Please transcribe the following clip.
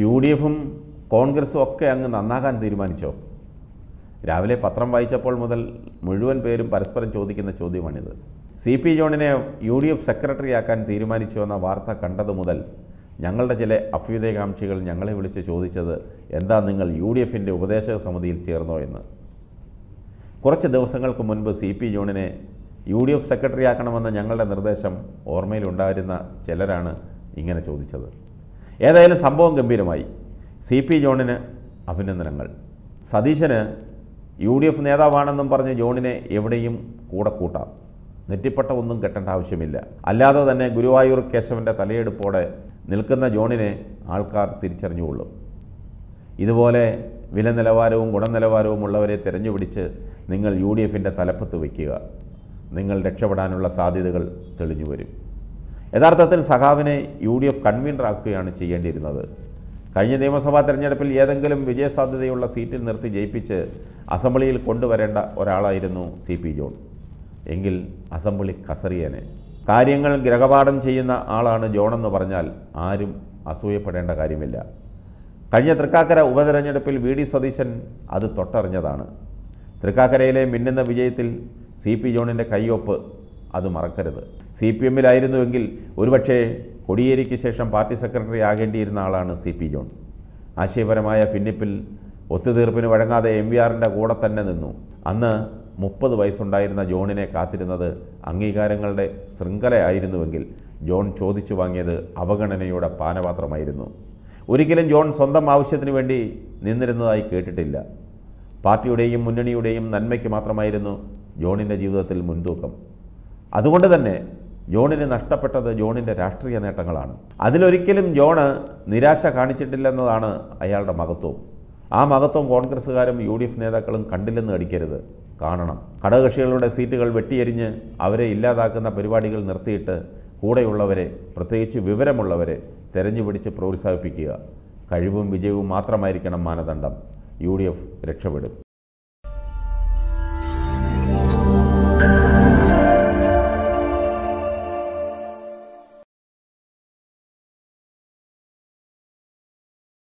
U D എഫും കോൺഗ്രസും ഒക്കെ അങ്ങ് നന്നാകാൻ തീരുമാനിച്ചോ രാവിലെ പത്രം വായിച്ചപ്പോൾ മുതൽ മുഴുവൻ പേരും പരസ്പരം ചോദിക്കുന്ന ചോദ്യമാണിത് സി പി ജോണിനെ യു ഡി എഫ് ആക്കാൻ തീരുമാനിച്ചു എന്ന വാർത്ത കണ്ടത് മുതൽ ഞങ്ങളുടെ ചില അഭ്യുദയകാംക്ഷികൾ ഞങ്ങളെ വിളിച്ച് ചോദിച്ചത് എന്താ നിങ്ങൾ യു ഡി എഫിൻ്റെ ഉപദേശക സമിതിയിൽ ചേർന്നോ എന്ന് കുറച്ച് ദിവസങ്ങൾക്ക് മുൻപ് സി പി ജോണിനെ യു ഡി എഫ് ആക്കണമെന്ന ഞങ്ങളുടെ നിർദ്ദേശം ഓർമ്മയിലുണ്ടായിരുന്ന ചിലരാണ് ഇങ്ങനെ ചോദിച്ചത് ഏതായാലും സംഭവം ഗംഭീരമായി സി പി ജോണിന് അഭിനന്ദനങ്ങൾ സതീശന് യു ഡി എഫ് നേതാവാണെന്നും പറഞ്ഞ് ജോണിനെ എവിടെയും കൂടെ കൂട്ടാം നെറ്റിപ്പട്ട ഒന്നും കെട്ടേണ്ട ആവശ്യമില്ല അല്ലാതെ തന്നെ ഗുരുവായൂർ കേശവൻ്റെ തലയെടുപ്പോടെ നിൽക്കുന്ന ജോണിനെ ആൾക്കാർ തിരിച്ചറിഞ്ഞുകൊള്ളും ഇതുപോലെ വില നിലവാരവും ഗുണനിലവാരവും ഉള്ളവരെ തിരഞ്ഞുപിടിച്ച് നിങ്ങൾ യു ഡി എഫിൻ്റെ തലപ്പത്ത് വയ്ക്കുക നിങ്ങൾ രക്ഷപ്പെടാനുള്ള സാധ്യതകൾ തെളിഞ്ഞു വരും യഥാർത്ഥത്തിൽ സഖാവിനെ യു ഡി എഫ് കൺവീനറാക്കുകയാണ് ചെയ്യേണ്ടിയിരുന്നത് കഴിഞ്ഞ നിയമസഭാ തെരഞ്ഞെടുപ്പിൽ ഏതെങ്കിലും വിജയസാധ്യതയുള്ള സീറ്റിൽ നിർത്തി ജയിപ്പിച്ച് അസംബ്ലിയിൽ കൊണ്ടുവരേണ്ട ഒരാളായിരുന്നു സി പി ജോൺ എങ്കിൽ അസംബ്ലി കസറിയനെ കാര്യങ്ങൾ ഗ്രഹപാഠം ചെയ്യുന്ന ആളാണ് ജോണെന്ന് പറഞ്ഞാൽ ആരും അസൂയപ്പെടേണ്ട കാര്യമില്ല കഴിഞ്ഞ തൃക്കാക്കര ഉപതെരഞ്ഞെടുപ്പിൽ വി ഡി സതീശൻ അത് തൊട്ടറിഞ്ഞതാണ് തൃക്കാക്കരയിലെ മിന്നുന്ന വിജയത്തിൽ സി പി ജോണിൻ്റെ കയ്യൊപ്പ് അത് മറക്കരുത് സി പി എമ്മിലായിരുന്നുവെങ്കിൽ ഒരുപക്ഷേ കൊടിയേരിക്ക് ശേഷം പാർട്ടി സെക്രട്ടറി ആകേണ്ടിയിരുന്ന ആളാണ് സി പി ജോൺ ആശയപരമായ ഭിന്നിപ്പിൽ ഒത്തുതീർപ്പിന് വഴങ്ങാതെ എം വി ആറിൻ്റെ കൂടെ തന്നെ നിന്നു അന്ന് മുപ്പത് വയസ്സുണ്ടായിരുന്ന ജോണിനെ കാത്തിരുന്നത് അംഗീകാരങ്ങളുടെ ശൃംഖലയായിരുന്നുവെങ്കിൽ ജോൺ ചോദിച്ചു വാങ്ങിയത് അവഗണനയുടെ പാനപാത്രമായിരുന്നു ഒരിക്കലും ജോൺ സ്വന്തം ആവശ്യത്തിന് വേണ്ടി നിന്നിരുന്നതായി കേട്ടിട്ടില്ല പാർട്ടിയുടെയും മുന്നണിയുടെയും നന്മയ്ക്ക് മാത്രമായിരുന്നു ജോണിൻ്റെ ജീവിതത്തിൽ മുൻതൂക്കം അതുകൊണ്ട് തന്നെ ജോണിന് നഷ്ടപ്പെട്ടത് ജോണിൻ്റെ രാഷ്ട്രീയ നേട്ടങ്ങളാണ് അതിലൊരിക്കലും ജോണ് നിരാശ കാണിച്ചിട്ടില്ലെന്നതാണ് അയാളുടെ മഹത്വം ആ മഹത്വം കോൺഗ്രസ്സുകാരും യു ഡി എഫ് നേതാക്കളും കണ്ടില്ലെന്ന് അടിക്കരുത് കാണണം ഘടകകക്ഷികളുടെ സീറ്റുകൾ വെട്ടിയെരിഞ്ഞ് അവരെ ഇല്ലാതാക്കുന്ന പരിപാടികൾ നിർത്തിയിട്ട് കൂടെയുള്ളവരെ പ്രത്യേകിച്ച് വിവരമുള്ളവരെ തെരഞ്ഞു പിടിച്ച് പ്രോത്സാഹിപ്പിക്കുക കഴിവും വിജയവും മാത്രമായിരിക്കണം മാനദണ്ഡം യു ഡി എഫ് രക്ഷപ്പെടും